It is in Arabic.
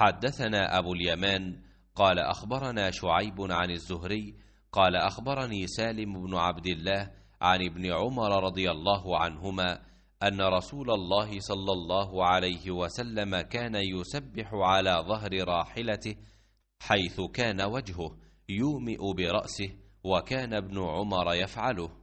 حدثنا أبو اليمان قال أخبرنا شعيب عن الزهري قال أخبرني سالم بن عبد الله عن ابن عمر رضي الله عنهما أن رسول الله صلى الله عليه وسلم كان يسبح على ظهر راحلته حيث كان وجهه يومئ برأسه وكان ابن عمر يفعله